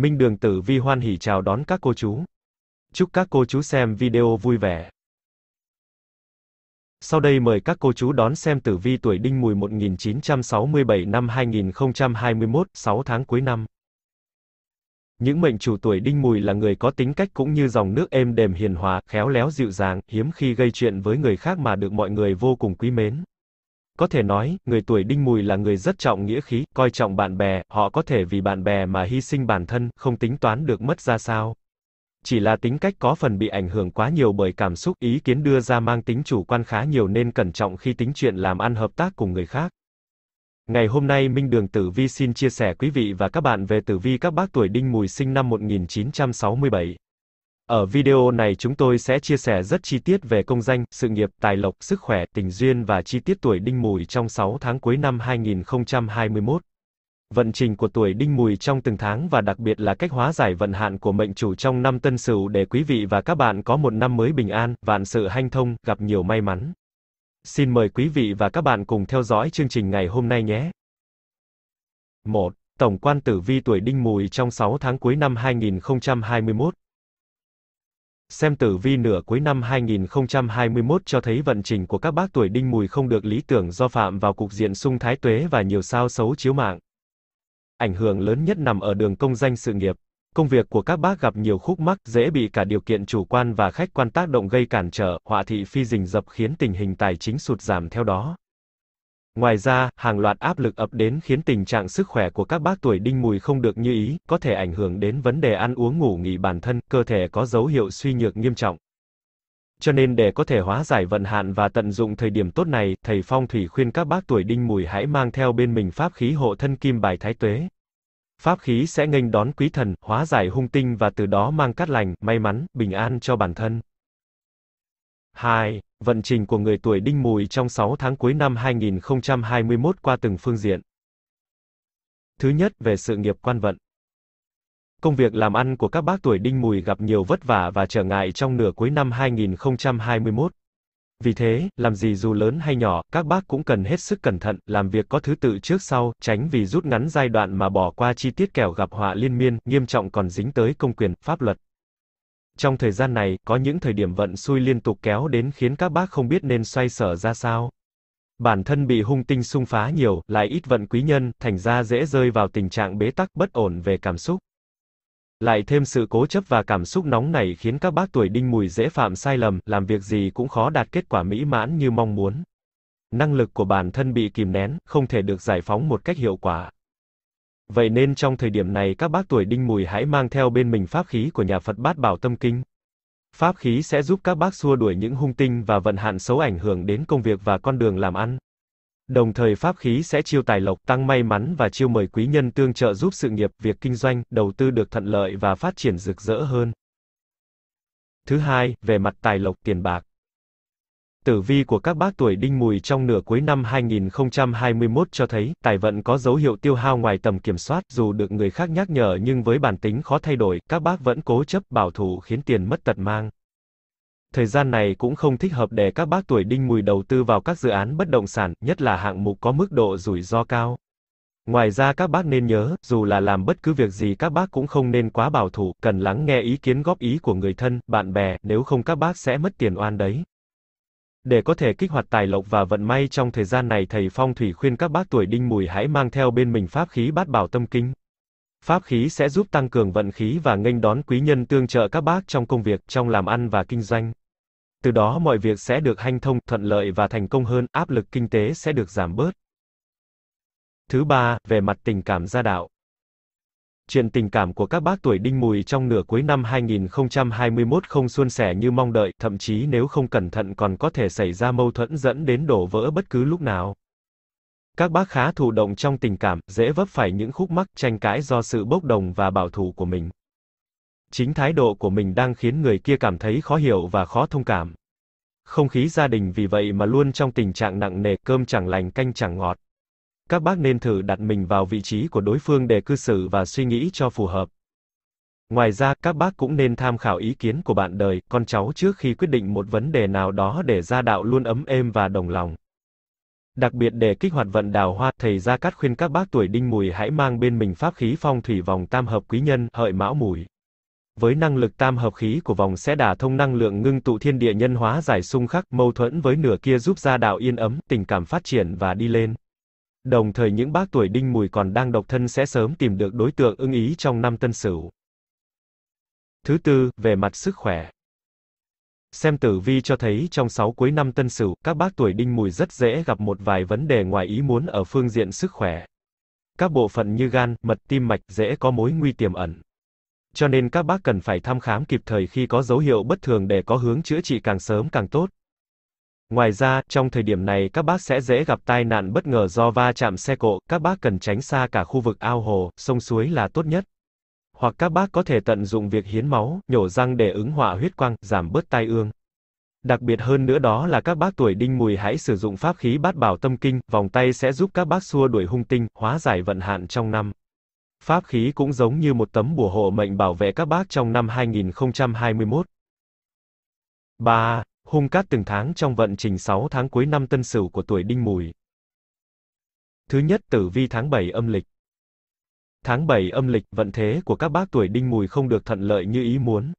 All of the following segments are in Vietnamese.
Minh Đường Tử Vi hoan hỉ chào đón các cô chú. Chúc các cô chú xem video vui vẻ. Sau đây mời các cô chú đón xem tử vi tuổi Đinh Mùi 1967 năm 2021, 6 tháng cuối năm. Những mệnh chủ tuổi Đinh Mùi là người có tính cách cũng như dòng nước êm đềm hiền hòa, khéo léo dịu dàng, hiếm khi gây chuyện với người khác mà được mọi người vô cùng quý mến. Có thể nói, người tuổi đinh mùi là người rất trọng nghĩa khí, coi trọng bạn bè, họ có thể vì bạn bè mà hy sinh bản thân, không tính toán được mất ra sao. Chỉ là tính cách có phần bị ảnh hưởng quá nhiều bởi cảm xúc, ý kiến đưa ra mang tính chủ quan khá nhiều nên cẩn trọng khi tính chuyện làm ăn hợp tác cùng người khác. Ngày hôm nay Minh Đường Tử Vi xin chia sẻ quý vị và các bạn về tử vi các bác tuổi đinh mùi sinh năm 1967. Ở video này chúng tôi sẽ chia sẻ rất chi tiết về công danh, sự nghiệp, tài lộc, sức khỏe, tình duyên và chi tiết tuổi đinh mùi trong 6 tháng cuối năm 2021. Vận trình của tuổi đinh mùi trong từng tháng và đặc biệt là cách hóa giải vận hạn của mệnh chủ trong năm tân sửu để quý vị và các bạn có một năm mới bình an, vạn sự hanh thông, gặp nhiều may mắn. Xin mời quý vị và các bạn cùng theo dõi chương trình ngày hôm nay nhé. 1. Tổng quan tử vi tuổi đinh mùi trong 6 tháng cuối năm 2021 Xem tử vi nửa cuối năm 2021 cho thấy vận trình của các bác tuổi đinh mùi không được lý tưởng do phạm vào cục diện xung thái tuế và nhiều sao xấu chiếu mạng. Ảnh hưởng lớn nhất nằm ở đường công danh sự nghiệp. Công việc của các bác gặp nhiều khúc mắc, dễ bị cả điều kiện chủ quan và khách quan tác động gây cản trở, họa thị phi rình dập khiến tình hình tài chính sụt giảm theo đó. Ngoài ra, hàng loạt áp lực ập đến khiến tình trạng sức khỏe của các bác tuổi đinh mùi không được như ý, có thể ảnh hưởng đến vấn đề ăn uống ngủ nghỉ bản thân, cơ thể có dấu hiệu suy nhược nghiêm trọng. Cho nên để có thể hóa giải vận hạn và tận dụng thời điểm tốt này, thầy Phong Thủy khuyên các bác tuổi đinh mùi hãy mang theo bên mình pháp khí hộ thân kim bài thái tuế. Pháp khí sẽ nghênh đón quý thần, hóa giải hung tinh và từ đó mang cát lành, may mắn, bình an cho bản thân. 2. Vận trình của người tuổi Đinh Mùi trong 6 tháng cuối năm 2021 qua từng phương diện. Thứ nhất, về sự nghiệp quan vận. Công việc làm ăn của các bác tuổi Đinh Mùi gặp nhiều vất vả và trở ngại trong nửa cuối năm 2021. Vì thế, làm gì dù lớn hay nhỏ, các bác cũng cần hết sức cẩn thận, làm việc có thứ tự trước sau, tránh vì rút ngắn giai đoạn mà bỏ qua chi tiết kẻo gặp họa liên miên, nghiêm trọng còn dính tới công quyền, pháp luật. Trong thời gian này, có những thời điểm vận xui liên tục kéo đến khiến các bác không biết nên xoay sở ra sao. Bản thân bị hung tinh xung phá nhiều, lại ít vận quý nhân, thành ra dễ rơi vào tình trạng bế tắc bất ổn về cảm xúc. Lại thêm sự cố chấp và cảm xúc nóng này khiến các bác tuổi đinh mùi dễ phạm sai lầm, làm việc gì cũng khó đạt kết quả mỹ mãn như mong muốn. Năng lực của bản thân bị kìm nén, không thể được giải phóng một cách hiệu quả. Vậy nên trong thời điểm này các bác tuổi đinh mùi hãy mang theo bên mình pháp khí của nhà Phật Bát Bảo Tâm Kinh. Pháp khí sẽ giúp các bác xua đuổi những hung tinh và vận hạn xấu ảnh hưởng đến công việc và con đường làm ăn. Đồng thời pháp khí sẽ chiêu tài lộc, tăng may mắn và chiêu mời quý nhân tương trợ giúp sự nghiệp, việc kinh doanh, đầu tư được thuận lợi và phát triển rực rỡ hơn. Thứ hai, về mặt tài lộc tiền bạc. Tử vi của các bác tuổi đinh mùi trong nửa cuối năm 2021 cho thấy, tài vận có dấu hiệu tiêu hao ngoài tầm kiểm soát, dù được người khác nhắc nhở nhưng với bản tính khó thay đổi, các bác vẫn cố chấp bảo thủ khiến tiền mất tật mang. Thời gian này cũng không thích hợp để các bác tuổi đinh mùi đầu tư vào các dự án bất động sản, nhất là hạng mục có mức độ rủi ro cao. Ngoài ra các bác nên nhớ, dù là làm bất cứ việc gì các bác cũng không nên quá bảo thủ, cần lắng nghe ý kiến góp ý của người thân, bạn bè, nếu không các bác sẽ mất tiền oan đấy. Để có thể kích hoạt tài lộc và vận may trong thời gian này thầy phong thủy khuyên các bác tuổi đinh mùi hãy mang theo bên mình pháp khí bát bảo tâm kinh. Pháp khí sẽ giúp tăng cường vận khí và nghênh đón quý nhân tương trợ các bác trong công việc, trong làm ăn và kinh doanh. Từ đó mọi việc sẽ được hanh thông, thuận lợi và thành công hơn, áp lực kinh tế sẽ được giảm bớt. Thứ ba, về mặt tình cảm gia đạo chuyện tình cảm của các bác tuổi đinh mùi trong nửa cuối năm 2021 không suôn sẻ như mong đợi, thậm chí nếu không cẩn thận còn có thể xảy ra mâu thuẫn dẫn đến đổ vỡ bất cứ lúc nào. Các bác khá thụ động trong tình cảm, dễ vấp phải những khúc mắc tranh cãi do sự bốc đồng và bảo thủ của mình. Chính thái độ của mình đang khiến người kia cảm thấy khó hiểu và khó thông cảm. Không khí gia đình vì vậy mà luôn trong tình trạng nặng nề, cơm chẳng lành canh chẳng ngọt các bác nên thử đặt mình vào vị trí của đối phương để cư xử và suy nghĩ cho phù hợp. Ngoài ra, các bác cũng nên tham khảo ý kiến của bạn đời, con cháu trước khi quyết định một vấn đề nào đó để gia đạo luôn ấm êm và đồng lòng. Đặc biệt để kích hoạt vận đào hoa, thầy Gia Cát khuyên các bác tuổi đinh mùi hãy mang bên mình pháp khí phong thủy vòng tam hợp quý nhân, hợi mão mùi. Với năng lực tam hợp khí của vòng sẽ đả thông năng lượng ngưng tụ thiên địa nhân hóa giải xung khắc, mâu thuẫn với nửa kia giúp gia đạo yên ấm, tình cảm phát triển và đi lên. Đồng thời những bác tuổi đinh mùi còn đang độc thân sẽ sớm tìm được đối tượng ưng ý trong năm tân sửu. Thứ tư, về mặt sức khỏe. Xem tử vi cho thấy trong 6 cuối năm tân sửu, các bác tuổi đinh mùi rất dễ gặp một vài vấn đề ngoài ý muốn ở phương diện sức khỏe. Các bộ phận như gan, mật, tim mạch dễ có mối nguy tiềm ẩn. Cho nên các bác cần phải thăm khám kịp thời khi có dấu hiệu bất thường để có hướng chữa trị càng sớm càng tốt. Ngoài ra, trong thời điểm này các bác sẽ dễ gặp tai nạn bất ngờ do va chạm xe cộ, các bác cần tránh xa cả khu vực ao hồ, sông suối là tốt nhất. Hoặc các bác có thể tận dụng việc hiến máu, nhổ răng để ứng hỏa huyết quang, giảm bớt tai ương. Đặc biệt hơn nữa đó là các bác tuổi đinh mùi hãy sử dụng pháp khí bát bảo tâm kinh, vòng tay sẽ giúp các bác xua đuổi hung tinh, hóa giải vận hạn trong năm. Pháp khí cũng giống như một tấm bùa hộ mệnh bảo vệ các bác trong năm 2021. 3 hung cát từng tháng trong vận trình 6 tháng cuối năm tân sửu của tuổi đinh mùi. Thứ nhất tử vi tháng 7 âm lịch. Tháng 7 âm lịch, vận thế của các bác tuổi đinh mùi không được thuận lợi như ý muốn.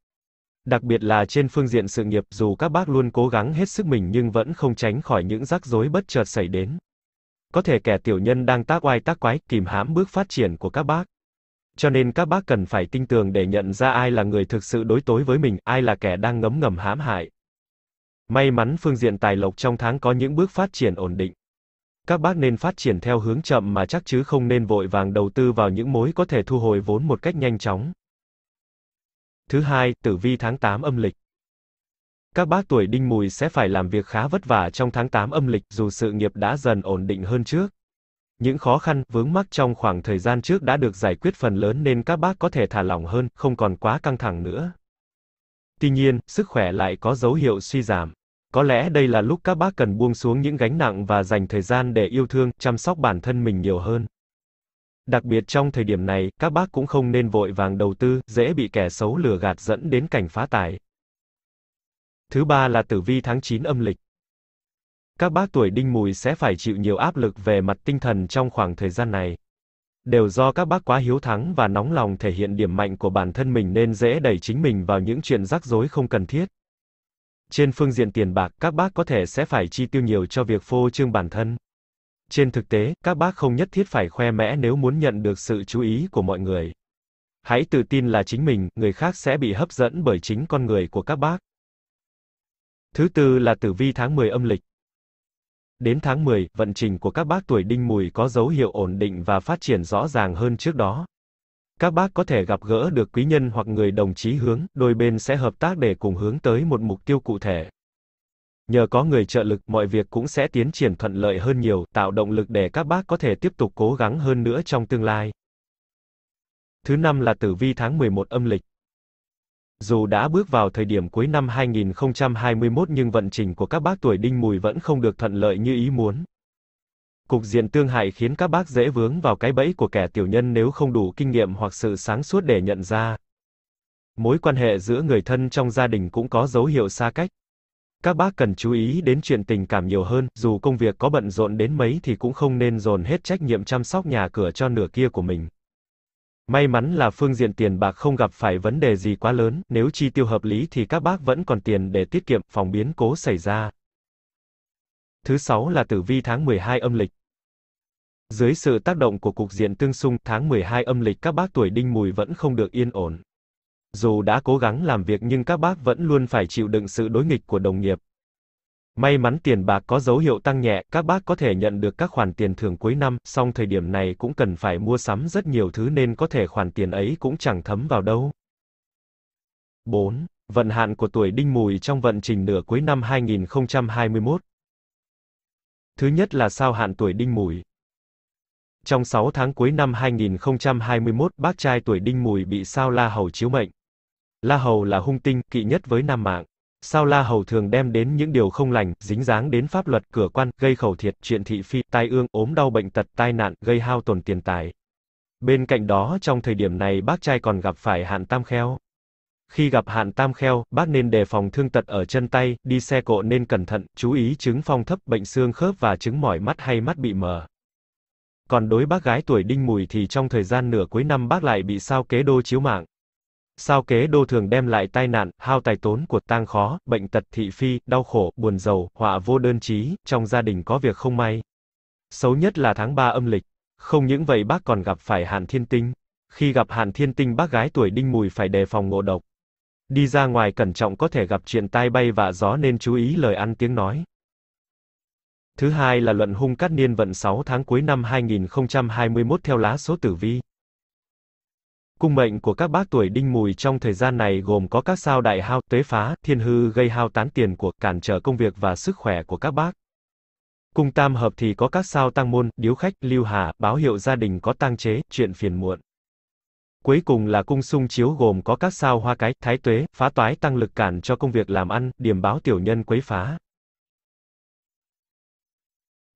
Đặc biệt là trên phương diện sự nghiệp, dù các bác luôn cố gắng hết sức mình nhưng vẫn không tránh khỏi những rắc rối bất chợt xảy đến. Có thể kẻ tiểu nhân đang tác oai tác quái, kìm hãm bước phát triển của các bác. Cho nên các bác cần phải tinh tường để nhận ra ai là người thực sự đối tối với mình, ai là kẻ đang ngấm ngầm hãm hại. May mắn phương diện tài lộc trong tháng có những bước phát triển ổn định. Các bác nên phát triển theo hướng chậm mà chắc chứ không nên vội vàng đầu tư vào những mối có thể thu hồi vốn một cách nhanh chóng. Thứ hai, tử vi tháng 8 âm lịch. Các bác tuổi đinh mùi sẽ phải làm việc khá vất vả trong tháng 8 âm lịch dù sự nghiệp đã dần ổn định hơn trước. Những khó khăn, vướng mắc trong khoảng thời gian trước đã được giải quyết phần lớn nên các bác có thể thả lỏng hơn, không còn quá căng thẳng nữa. Tuy nhiên, sức khỏe lại có dấu hiệu suy giảm. Có lẽ đây là lúc các bác cần buông xuống những gánh nặng và dành thời gian để yêu thương, chăm sóc bản thân mình nhiều hơn. Đặc biệt trong thời điểm này, các bác cũng không nên vội vàng đầu tư, dễ bị kẻ xấu lừa gạt dẫn đến cảnh phá tài. Thứ ba là tử vi tháng 9 âm lịch. Các bác tuổi đinh mùi sẽ phải chịu nhiều áp lực về mặt tinh thần trong khoảng thời gian này. Đều do các bác quá hiếu thắng và nóng lòng thể hiện điểm mạnh của bản thân mình nên dễ đẩy chính mình vào những chuyện rắc rối không cần thiết. Trên phương diện tiền bạc, các bác có thể sẽ phải chi tiêu nhiều cho việc phô trương bản thân. Trên thực tế, các bác không nhất thiết phải khoe mẽ nếu muốn nhận được sự chú ý của mọi người. Hãy tự tin là chính mình, người khác sẽ bị hấp dẫn bởi chính con người của các bác. Thứ tư là tử vi tháng 10 âm lịch. Đến tháng 10, vận trình của các bác tuổi đinh mùi có dấu hiệu ổn định và phát triển rõ ràng hơn trước đó các bác có thể gặp gỡ được quý nhân hoặc người đồng chí hướng, đôi bên sẽ hợp tác để cùng hướng tới một mục tiêu cụ thể. Nhờ có người trợ lực, mọi việc cũng sẽ tiến triển thuận lợi hơn nhiều, tạo động lực để các bác có thể tiếp tục cố gắng hơn nữa trong tương lai. Thứ năm là tử vi tháng 11 âm lịch. Dù đã bước vào thời điểm cuối năm 2021 nhưng vận trình của các bác tuổi đinh mùi vẫn không được thuận lợi như ý muốn, Cục diện tương hại khiến các bác dễ vướng vào cái bẫy của kẻ tiểu nhân nếu không đủ kinh nghiệm hoặc sự sáng suốt để nhận ra. Mối quan hệ giữa người thân trong gia đình cũng có dấu hiệu xa cách. Các bác cần chú ý đến chuyện tình cảm nhiều hơn, dù công việc có bận rộn đến mấy thì cũng không nên dồn hết trách nhiệm chăm sóc nhà cửa cho nửa kia của mình. May mắn là phương diện tiền bạc không gặp phải vấn đề gì quá lớn, nếu chi tiêu hợp lý thì các bác vẫn còn tiền để tiết kiệm phòng biến cố xảy ra. Thứ sáu là tử vi tháng 12 âm lịch. Dưới sự tác động của cục diện tương xung, tháng 12 âm lịch các bác tuổi đinh mùi vẫn không được yên ổn. Dù đã cố gắng làm việc nhưng các bác vẫn luôn phải chịu đựng sự đối nghịch của đồng nghiệp. May mắn tiền bạc có dấu hiệu tăng nhẹ, các bác có thể nhận được các khoản tiền thưởng cuối năm, song thời điểm này cũng cần phải mua sắm rất nhiều thứ nên có thể khoản tiền ấy cũng chẳng thấm vào đâu. 4. Vận hạn của tuổi đinh mùi trong vận trình nửa cuối năm 2021 Thứ nhất là sao hạn tuổi đinh mùi, trong 6 tháng cuối năm 2021, bác trai tuổi đinh mùi bị sao La Hầu chiếu mệnh. La Hầu là hung tinh, kỵ nhất với nam mạng. Sao La Hầu thường đem đến những điều không lành, dính dáng đến pháp luật, cửa quan, gây khẩu thiệt, chuyện thị phi, tai ương, ốm đau bệnh tật, tai nạn, gây hao tổn tiền tài. Bên cạnh đó trong thời điểm này bác trai còn gặp phải hạn tam kheo. Khi gặp hạn tam kheo, bác nên đề phòng thương tật ở chân tay, đi xe cộ nên cẩn thận, chú ý chứng phong thấp, bệnh xương khớp và chứng mỏi mắt hay mắt bị mờ. Còn đối bác gái tuổi đinh mùi thì trong thời gian nửa cuối năm bác lại bị sao kế đô chiếu mạng. Sao kế đô thường đem lại tai nạn, hao tài tốn của tang khó, bệnh tật thị phi, đau khổ, buồn giàu, họa vô đơn chí, trong gia đình có việc không may. Xấu nhất là tháng 3 âm lịch. Không những vậy bác còn gặp phải hạn thiên tinh. Khi gặp hạn thiên tinh bác gái tuổi đinh mùi phải đề phòng ngộ độc. Đi ra ngoài cẩn trọng có thể gặp chuyện tai bay và gió nên chú ý lời ăn tiếng nói. Thứ hai là luận hung cát niên vận 6 tháng cuối năm 2021 theo lá số tử vi. Cung mệnh của các bác tuổi đinh mùi trong thời gian này gồm có các sao đại hao, tuế phá, thiên hư gây hao tán tiền của cản trở công việc và sức khỏe của các bác. Cung tam hợp thì có các sao tăng môn, điếu khách, lưu hà, báo hiệu gia đình có tăng chế, chuyện phiền muộn. Cuối cùng là cung sung chiếu gồm có các sao hoa cái, thái tuế, phá toái tăng lực cản cho công việc làm ăn, điểm báo tiểu nhân quấy phá.